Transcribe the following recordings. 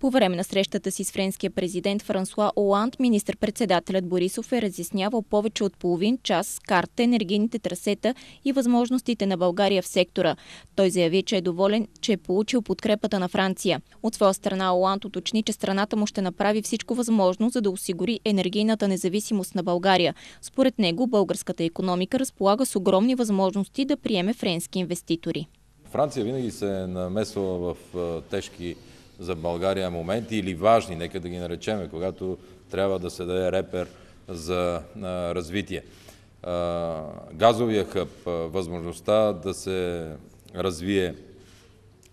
По време на срещата си с френския президент Франсуа Оланд, министр-председателят Борисов е разяснявал повече от половин час карта, енергийните трасета и възможностите на България в сектора. Той заяви, че е доволен, че е получил подкрепата на Франция. От своя страна Оланд уточни, че страната му ще направи всичко възможно, за да осигури енергийната независимост на България. Според него, българската економика разполага с огромни възможности да приеме френски инвеститори. Франция винаги се е намесвала в тежки за България моменти или важни, нека да ги наречеме, когато трябва да се даде репер за развитие. Газовия хъб, възможността да се развие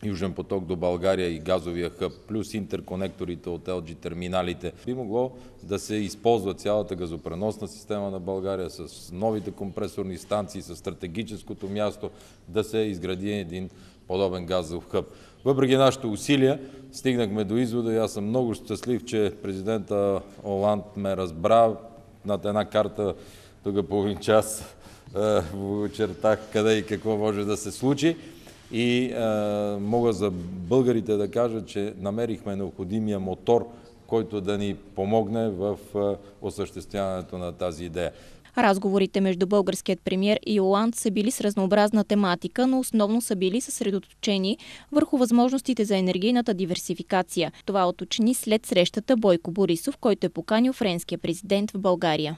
Южен поток до България и газовия хъб, плюс интерконекторите от LG терминалите, би могло да се използва цялата газопреносна система на България с новите компресорни станции, с стратегическото място, да се изгради един подобен газов хъб. Въпреки нашите усилия, стигнахме до извода и аз съм много щастлив, че президента Оланд ме разбра над една карта, тук половин час, е, очертах къде и какво може да се случи. И е, мога за българите да кажа, че намерихме необходимия мотор, който да ни помогне в е, осъществяването на тази идея. Разговорите между българският премьер и Оланд са били с разнообразна тематика, но основно са били съсредоточени върху възможностите за енергийната диверсификация. Това оточни след срещата Бойко Борисов, който е поканил френския президент в България.